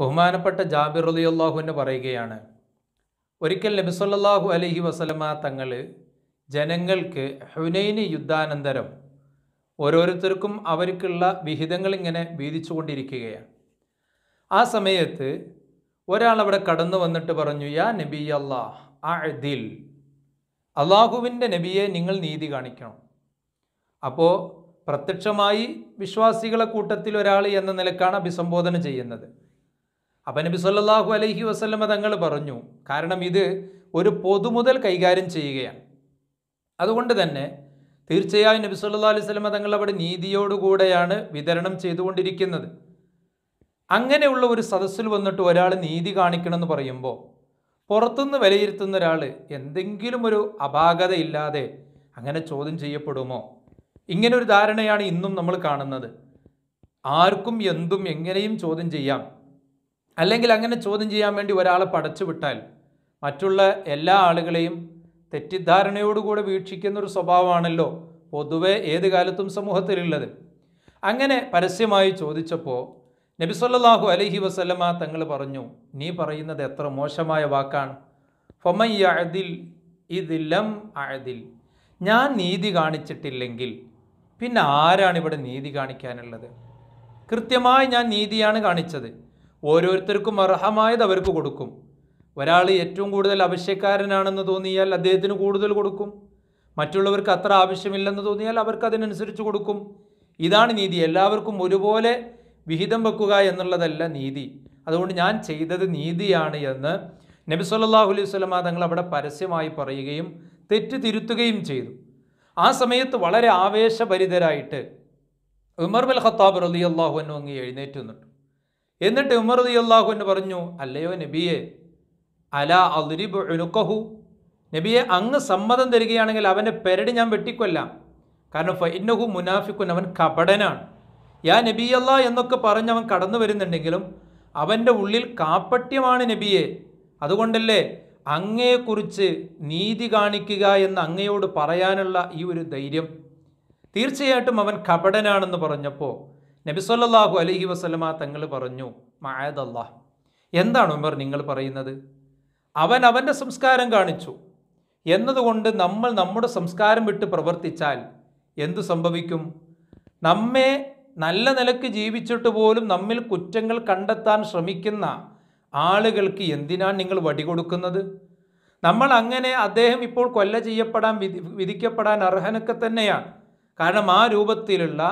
ബഹുമാനപ്പെട്ട ജാബിർ അലി അള്ളാഹുവിൻ്റെ പറയുകയാണ് ഒരിക്കൽ നബിസൊല്ലാഹു അലഹി വസലമ തങ്ങൾ ജനങ്ങൾക്ക് ഹുനൈനി യുദ്ധാനന്തരം ഓരോരുത്തർക്കും അവർക്കുള്ള വിഹിതങ്ങൾ ഇങ്ങനെ വീതിച്ചുകൊണ്ടിരിക്കുകയാണ് ആ സമയത്ത് ഒരാൾ അവിടെ കടന്നു വന്നിട്ട് പറഞ്ഞു യാ നബി അള്ളാഹ് അദിൽ അള്ളാഹുവിൻ്റെ നബിയെ നിങ്ങൾ നീതി കാണിക്കണം അപ്പോൾ പ്രത്യക്ഷമായി വിശ്വാസികളെ കൂട്ടത്തിൽ ഒരാൾ എന്ന നിലക്കാണ് അഭിസംബോധന ചെയ്യുന്നത് അപ്പം നബി സല്ലാഹു അലൈഹി വസ്ലമ തങ്ങൾ പറഞ്ഞു കാരണം ഇത് ഒരു പൊതുമുതൽ കൈകാര്യം ചെയ്യുകയാണ് അതുകൊണ്ട് തന്നെ തീർച്ചയായും നബി സല്ലാ അലൈഹി സ്വലമ തങ്ങൾ അവിടെ നീതിയോടുകൂടെയാണ് വിതരണം ചെയ്തുകൊണ്ടിരിക്കുന്നത് അങ്ങനെയുള്ള ഒരു സദസ്സിൽ വന്നിട്ട് ഒരാൾ നീതി കാണിക്കണമെന്ന് പറയുമ്പോൾ പുറത്തുനിന്ന് വിലയിരുത്തുന്ന ഒരാൾ എന്തെങ്കിലും ഒരു അപാകതയില്ലാതെ അങ്ങനെ ചോദ്യം ചെയ്യപ്പെടുമോ ഇങ്ങനെ ഒരു ധാരണയാണ് ഇന്നും നമ്മൾ കാണുന്നത് ആർക്കും എന്തും എങ്ങനെയും ചോദ്യം ചെയ്യാം അല്ലെങ്കിൽ അങ്ങനെ ചോദ്യം ചെയ്യാൻ വേണ്ടി ഒരാളെ പടച്ചു വിട്ടാൽ മറ്റുള്ള എല്ലാ ആളുകളെയും തെറ്റിദ്ധാരണയോടുകൂടെ വീക്ഷിക്കുന്ന ഒരു സ്വഭാവമാണല്ലോ പൊതുവെ ഏത് കാലത്തും സമൂഹത്തിലുള്ളത് അങ്ങനെ പരസ്യമായി ചോദിച്ചപ്പോൾ നബി സല്ലാഹു അലഹി വസ്ലമ തങ്ങൾ പറഞ്ഞു നീ പറയുന്നത് എത്ര മോശമായ വാക്കാണ് ഫൊമയ്യ ഇതിലം അഴതിൽ ഞാൻ നീതി കാണിച്ചിട്ടില്ലെങ്കിൽ പിന്നെ ആരാണ് ഇവിടെ നീതി കാണിക്കാനുള്ളത് കൃത്യമായി ഞാൻ നീതിയാണ് കാണിച്ചത് ഓരോരുത്തർക്കും അർഹമായത് അവർക്ക് കൊടുക്കും ഒരാൾ ഏറ്റവും കൂടുതൽ ആവശ്യക്കാരനാണെന്ന് തോന്നിയാൽ അദ്ദേഹത്തിന് കൂടുതൽ കൊടുക്കും മറ്റുള്ളവർക്ക് അത്ര ആവശ്യമില്ലെന്ന് തോന്നിയാൽ അവർക്ക് അതിനനുസരിച്ച് കൊടുക്കും ഇതാണ് നീതി എല്ലാവർക്കും ഒരുപോലെ വിഹിതം വെക്കുക എന്നുള്ളതല്ല നീതി അതുകൊണ്ട് ഞാൻ ചെയ്തത് നീതിയാണ് എന്ന് നബി സല്ലാഹു അലൈഹി സ്വലമ തങ്ങൾ അവിടെ പരസ്യമായി പറയുകയും തെറ്റ് തിരുത്തുകയും ചെയ്തു ആ സമയത്ത് വളരെ ആവേശഭരിതരായിട്ട് ഉമർ ബൽ ഖത്താബ് റലി അള്ളാഹു അന്നു അങ്ങ് എഴുന്നേറ്റുന്നുണ്ട് എന്നിട്ട് ഉമർ റളിയല്ലാഹു അൻഹു പറഞ്ഞു അല്ലയോ നബിയെ അല അദ്രിബ് ഉനുക്കഹു നബിയെ അങ്ങ് സമ്മതം തരികയാണെങ്കിൽ അവൻ്റെ പെരടി ഞാൻ വെട്ടിക്കൊല്ലാം കാരണം ഫൈനഹു മുനാഫിക്കുൻ അവൻ കപടനാണ് യാ നബിയല്ല എന്നൊക്കെ പറഞ്ഞ് അവൻ കടന്നു വരുന്നുണ്ടെങ്കിലും അവൻ്റെ ഉള്ളിൽ കാപ്പട്യമാണ് നബിയെ അതുകൊണ്ടല്ലേ അങ്ങയെക്കുറിച്ച് നീതി കാണിക്കുക എന്ന് അങ്ങയോട് പറയാനുള്ള ഈ ഒരു ധൈര്യം തീർച്ചയായിട്ടും അവൻ കപടനാണെന്ന് പറഞ്ഞപ്പോൾ നബിസ്വല്ലാഹു അലഹി വസ്ലമ തങ്ങൾ പറഞ്ഞു മായതല്ലാ എന്താണ് ഉമർ നിങ്ങൾ പറയുന്നത് അവൻ അവൻ്റെ സംസ്കാരം കാണിച്ചു എന്നതുകൊണ്ട് നമ്മൾ നമ്മുടെ സംസ്കാരം വിട്ട് പ്രവർത്തിച്ചാൽ എന്തു സംഭവിക്കും നമ്മെ നല്ല നിലക്ക് ജീവിച്ചിട്ട് പോലും നമ്മിൽ കുറ്റങ്ങൾ കണ്ടെത്താൻ ശ്രമിക്കുന്ന ആളുകൾക്ക് എന്തിനാണ് നിങ്ങൾ വടി കൊടുക്കുന്നത് നമ്മൾ അങ്ങനെ അദ്ദേഹം ഇപ്പോൾ കൊല്ല ചെയ്യപ്പെടാൻ വിധി വിധിക്കപ്പെടാൻ അർഹനൊക്കെ തന്നെയാണ് കാരണം ആ രൂപത്തിലുള്ള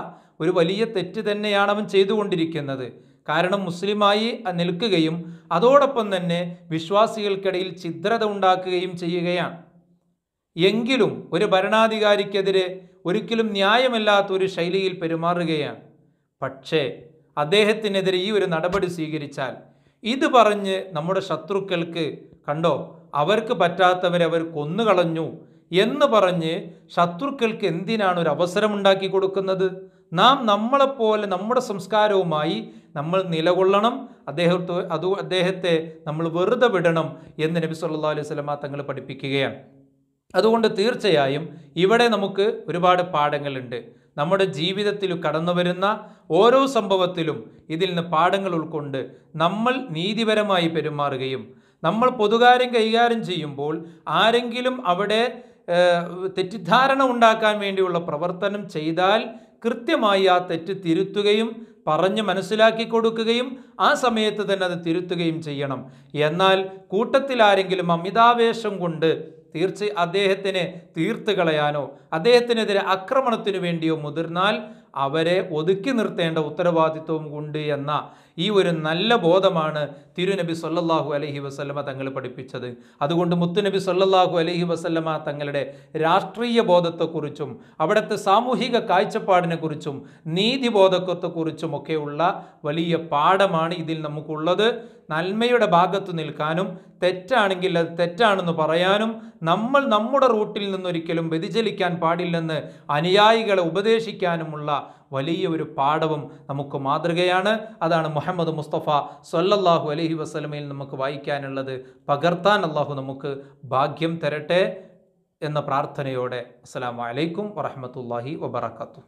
ഒരു വലിയ തെറ്റ് തന്നെയാണ് അവൻ ചെയ്തുകൊണ്ടിരിക്കുന്നത് കാരണം മുസ്ലിമായി നിൽക്കുകയും അതോടൊപ്പം തന്നെ വിശ്വാസികൾക്കിടയിൽ ഛിദ്രത ഉണ്ടാക്കുകയും ചെയ്യുകയാണ് എങ്കിലും ഒരു ഭരണാധികാരിക്കെതിരെ ഒരിക്കലും ന്യായമല്ലാത്ത ഒരു ശൈലിയിൽ പെരുമാറുകയാണ് പക്ഷേ അദ്ദേഹത്തിനെതിരെ ഈ ഒരു നടപടി സ്വീകരിച്ചാൽ ഇത് പറഞ്ഞ് നമ്മുടെ ശത്രുക്കൾക്ക് കണ്ടോ അവർക്ക് പറ്റാത്തവരെ അവർ കൊന്നുകളഞ്ഞു എന്ന് പറഞ്ഞ് ശത്രുക്കൾക്ക് എന്തിനാണ് ഒരു അവസരം ഉണ്ടാക്കി കൊടുക്കുന്നത് നാം നമ്മളെപ്പോലെ നമ്മുടെ സംസ്കാരവുമായി നമ്മൾ നിലകൊള്ളണം അദ്ദേഹത്തെ അത് അദ്ദേഹത്തെ നമ്മൾ വെറുതെ വിടണം എന്ന് നബി സല്ലാ അലൈഹി സ്വലമ തങ്ങൾ പഠിപ്പിക്കുകയാണ് അതുകൊണ്ട് തീർച്ചയായും ഇവിടെ നമുക്ക് ഒരുപാട് പാഠങ്ങളുണ്ട് നമ്മുടെ ജീവിതത്തിൽ കടന്നു വരുന്ന ഓരോ സംഭവത്തിലും ഇതിൽ നിന്ന് പാഠങ്ങൾ ഉൾക്കൊണ്ട് നമ്മൾ നീതിപരമായി പെരുമാറുകയും നമ്മൾ പൊതുകാര്യം കൈകാര്യം ചെയ്യുമ്പോൾ ആരെങ്കിലും അവിടെ തെറ്റിദ്ധാരണ ഉണ്ടാക്കാൻ വേണ്ടിയുള്ള പ്രവർത്തനം ചെയ്താൽ കൃത്യമായി ആ തെറ്റ് തിരുത്തുകയും പറഞ്ഞ് മനസ്സിലാക്കി കൊടുക്കുകയും ആ സമയത്ത് തന്നെ അത് തിരുത്തുകയും ചെയ്യണം എന്നാൽ കൂട്ടത്തിൽ ആരെങ്കിലും അമിതാവേശം കൊണ്ട് തീർച്ച അദ്ദേഹത്തിനെ തീർത്ത് കളയാനോ അദ്ദേഹത്തിനെതിരെ ആക്രമണത്തിനു വേണ്ടിയോ മുതിർന്നാൽ അവരെ ഒതുക്കി നിർത്തേണ്ട ഉത്തരവാദിത്വവും ഉണ്ട് എന്ന ഈ ഒരു നല്ല ബോധമാണ് തിരുനബി സൊല്ലാഹു അലഹി വസ്ല്ലമ തങ്ങൾ പഠിപ്പിച്ചത് അതുകൊണ്ട് മുത്തുനബി സൊല്ലാഹു അലഹി വസ്ല്ലമ തങ്ങളുടെ രാഷ്ട്രീയ ബോധത്തെക്കുറിച്ചും അവിടുത്തെ സാമൂഹിക കാഴ്ചപ്പാടിനെക്കുറിച്ചും നീതിബോധത്വത്തെക്കുറിച്ചും ഒക്കെയുള്ള വലിയ പാഠമാണ് ഇതിൽ നമുക്കുള്ളത് നന്മയുടെ ഭാഗത്തു നിൽക്കാനും തെറ്റാണെങ്കിൽ അത് തെറ്റാണെന്ന് പറയാനും നമ്മൾ നമ്മുടെ റൂട്ടിൽ നിന്നൊരിക്കലും വ്യതിചലിക്കാൻ പാടില്ലെന്ന് അനുയായികളെ ഉപദേശിക്കാനുമുള്ള വലിയ ഒരു പാഠവും നമുക്ക് മാതൃകയാണ് അതാണ് മുഹമ്മദ് മുസ്തഫ സൊല്ലാഹു അലഹി വസ്ലമയിൽ നമുക്ക് വായിക്കാനുള്ളത് പകർത്താൻ അള്ളാഹു നമുക്ക് ഭാഗ്യം തരട്ടെ എന്ന പ്രാർത്ഥനയോടെ അസ്സാം വലൈക്കും വറഹമത്തല്ലാഹി വബർക്കാത്തു